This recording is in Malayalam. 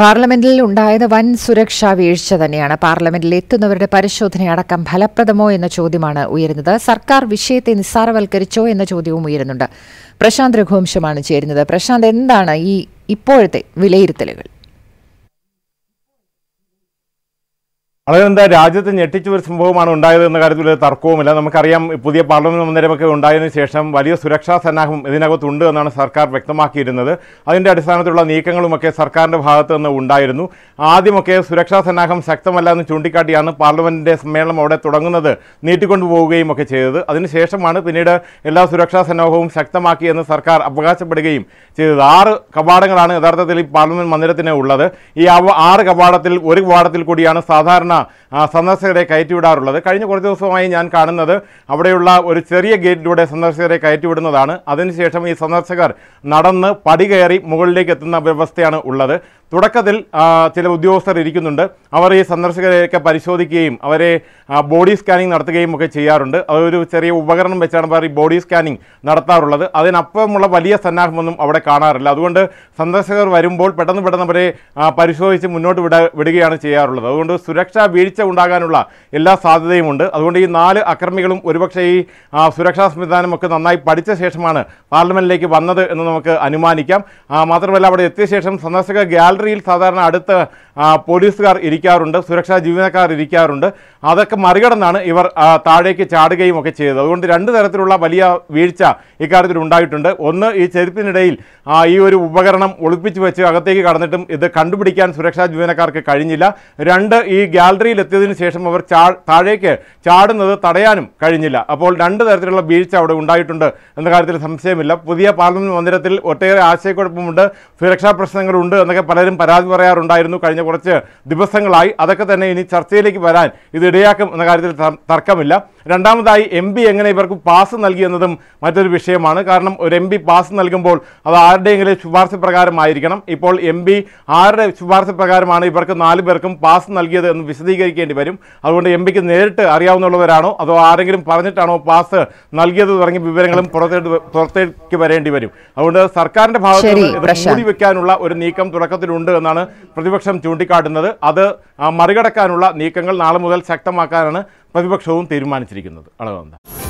പാർലമെന്റിൽ ഉണ്ടായത് വൻ സുരക്ഷാ വീഴ്ച തന്നെയാണ് പാർലമെന്റിൽ എത്തുന്നവരുടെ പരിശോധനയടക്കം ഫലപ്രദമോ എന്ന ചോദ്യമാണ് ഉയരുന്നത് സർക്കാർ വിഷയത്തെ നിസ്സാരവൽക്കരിച്ചോ എന്ന ചോദ്യവും ഉയരുന്നുണ്ട് പ്രശാന്ത് രഘുവംശമാണ് ചേരുന്നത് പ്രശാന്ത് എന്താണ് ഈ ഇപ്പോഴത്തെ വിലയിരുത്തലുകൾ അതെന്താ രാജ്യത്ത് ഞെട്ടിച്ച ഒരു സംഭവമാണ് ഉണ്ടായത് എന്ന കാര്യത്തിൽ തർക്കവുമില്ല നമുക്കറിയാം പുതിയ പാർലമെന്റ് മന്ദിരമൊക്കെ ഉണ്ടായതിനു ശേഷം വലിയ സുരക്ഷാ സന്നാഹം ഇതിനകത്തുണ്ട് എന്നാണ് സർക്കാർ വ്യക്തമാക്കിയിരുന്നത് അതിന്റെ അടിസ്ഥാനത്തിലുള്ള നീക്കങ്ങളുമൊക്കെ സർക്കാരിന്റെ ഭാഗത്ത് നിന്ന് ഉണ്ടായിരുന്നു ആദ്യമൊക്കെ സുരക്ഷാ സന്നാഹം ശക്തമല്ല എന്ന് ചൂണ്ടിക്കാട്ടിയാണ് പാർലമെന്റിന്റെ സമ്മേളനം അവിടെ തുടങ്ങുന്നത് നീട്ടിക്കൊണ്ടുപോവുകയും ഒക്കെ ചെയ്തത് അതിനുശേഷമാണ് പിന്നീട് എല്ലാ സുരക്ഷാ സന്നാഹവും ശക്തമാക്കിയെന്ന് സർക്കാർ അവകാശപ്പെടുകയും ചെയ്തത് ആറ് കവാടങ്ങളാണ് യഥാർത്ഥത്തിൽ ഈ പാർലമെന്റ് മന്ദിരത്തിന് ഉള്ളത് ഈ ആറ് കവാടത്തിൽ ഒരു കവാടത്തിൽ കൂടിയാണ് സാധാരണ സന്ദർശകരെ കയറ്റിവിടാറുള്ളത് കഴിഞ്ഞ കുറച്ച് ദിവസമായി ഞാൻ കാണുന്നത് അവിടെയുള്ള ഒരു ചെറിയ ഗേറ്റിലൂടെ സന്ദർശകരെ കയറ്റിവിടുന്നതാണ് അതിനുശേഷം ഈ സന്ദർശകർ നടന്ന് പടി കയറി മുകളിലേക്ക് എത്തുന്ന വ്യവസ്ഥയാണ് ഉള്ളത് തുടക്കത്തിൽ ചില ഉദ്യോഗസ്ഥർ ഇരിക്കുന്നുണ്ട് അവർ ഈ സന്ദർശകരെയൊക്കെ പരിശോധിക്കുകയും അവരെ ബോഡി സ്കാനിങ് നടത്തുകയും ഒക്കെ ചെയ്യാറുണ്ട് അതൊരു ചെറിയ ഉപകരണം വെച്ചാണ് അവർ ഈ ബോഡി സ്കാനിങ് നടത്താറുള്ളത് അതിനപ്പുറമുള്ള വലിയ സന്നാഹമൊന്നും അവിടെ കാണാറില്ല അതുകൊണ്ട് സന്ദർശകർ വരുമ്പോൾ പെട്ടെന്ന് പെട്ടെന്ന് അവരെ പരിശോധിച്ച് മുന്നോട്ട് വിട വിടുകയാണ് ചെയ്യാറുള്ളത് അതുകൊണ്ട് സുരക്ഷ വീഴ്ച ഉണ്ടാകാനുള്ള എല്ലാ സാധ്യതയുമുണ്ട് അതുകൊണ്ട് ഈ നാല് അക്രമികളും ഒരുപക്ഷേ ഈ സുരക്ഷാ സംവിധാനമൊക്കെ നന്നായി പഠിച്ച ശേഷമാണ് പാർലമെൻറ്റിലേക്ക് വന്നത് എന്ന് നമുക്ക് അനുമാനിക്കാം മാത്രമല്ല അവിടെ എത്തിയ ശേഷം സന്ദർശക ഗ്യാലറിയിൽ സാധാരണ അടുത്ത് പോലീസുകാർ ഇരിക്കാറുണ്ട് സുരക്ഷാ ജീവനക്കാർ ഇരിക്കാറുണ്ട് അതൊക്കെ മറികടന്നാണ് ഇവർ താഴേക്ക് ചാടുകയും ഒക്കെ ചെയ്തത് അതുകൊണ്ട് രണ്ട് തരത്തിലുള്ള വലിയ വീഴ്ച ഇക്കാര്യത്തിൽ ഉണ്ടായിട്ടുണ്ട് ഒന്ന് ഈ ചെരുപ്പിനിടയിൽ ഈ ഒരു ഉപകരണം ഒളിപ്പിച്ചു വെച്ച് അകത്തേക്ക് കടന്നിട്ടും ഇത് കണ്ടുപിടിക്കാൻ സുരക്ഷാ ജീവനക്കാർക്ക് കഴിഞ്ഞില്ല രണ്ട് ഈ ഗ്യാലറി ഗാലറിയിലെത്തിയതിനു ശേഷം അവർ ചാ താഴേക്ക് ചാടുന്നത് തടയാനും കഴിഞ്ഞില്ല അപ്പോൾ രണ്ട് തരത്തിലുള്ള വീഴ്ച അവിടെ ഉണ്ടായിട്ടുണ്ട് എന്ന കാര്യത്തിൽ സംശയമില്ല പുതിയ പാർലമെൻറ്റ് മന്ദിരത്തിൽ ഒട്ടേറെ ആശയക്കുഴപ്പമുണ്ട് സുരക്ഷാ പ്രശ്നങ്ങളുണ്ട് എന്നൊക്കെ പലരും പരാതി പറയാറുണ്ടായിരുന്നു കഴിഞ്ഞ കുറച്ച് ദിവസങ്ങളായി അതൊക്കെ തന്നെ ഇനി ചർച്ചയിലേക്ക് വരാൻ ഇതിടയാക്കും എന്ന കാര്യത്തിൽ തർക്കമില്ല രണ്ടാമതായി എം പി എങ്ങനെ ഇവർക്ക് പാസ് നൽകി എന്നതും മറ്റൊരു വിഷയമാണ് കാരണം ഒരു എം പി പാസ് നൽകുമ്പോൾ അത് ആരുടെയെങ്കിലും ശുപാർശ പ്രകാരമായിരിക്കണം ഇപ്പോൾ എം പി ആരുടെ ശുപാർശ പ്രകാരമാണ് ഇവർക്ക് നാല് പേർക്കും പാസ് നൽകിയത് എന്ന് വിശദ വിശദീകരിക്കേണ്ടി വരും അതുകൊണ്ട് എം പിക്ക് നേരിട്ട് അറിയാവുന്നുള്ളവരാണോ അതോ ആരെങ്കിലും പറഞ്ഞിട്ടാണോ പാസ് നൽകിയത് തുടങ്ങിയ വിവരങ്ങളും പുറത്തേക്ക് വരേണ്ടി വരും അതുകൊണ്ട് സർക്കാരിന്റെ ഭാഗത്ത് ഇത് മൂടി വെക്കാനുള്ള ഒരു നീക്കം തുടക്കത്തിലുണ്ട് എന്നാണ് പ്രതിപക്ഷം ചൂണ്ടിക്കാട്ടുന്നത് അത് മറികടക്കാനുള്ള നീക്കങ്ങൾ നാളെ മുതൽ ശക്തമാക്കാനാണ് പ്രതിപക്ഷവും തീരുമാനിച്ചിരിക്കുന്നത് അളകന്ത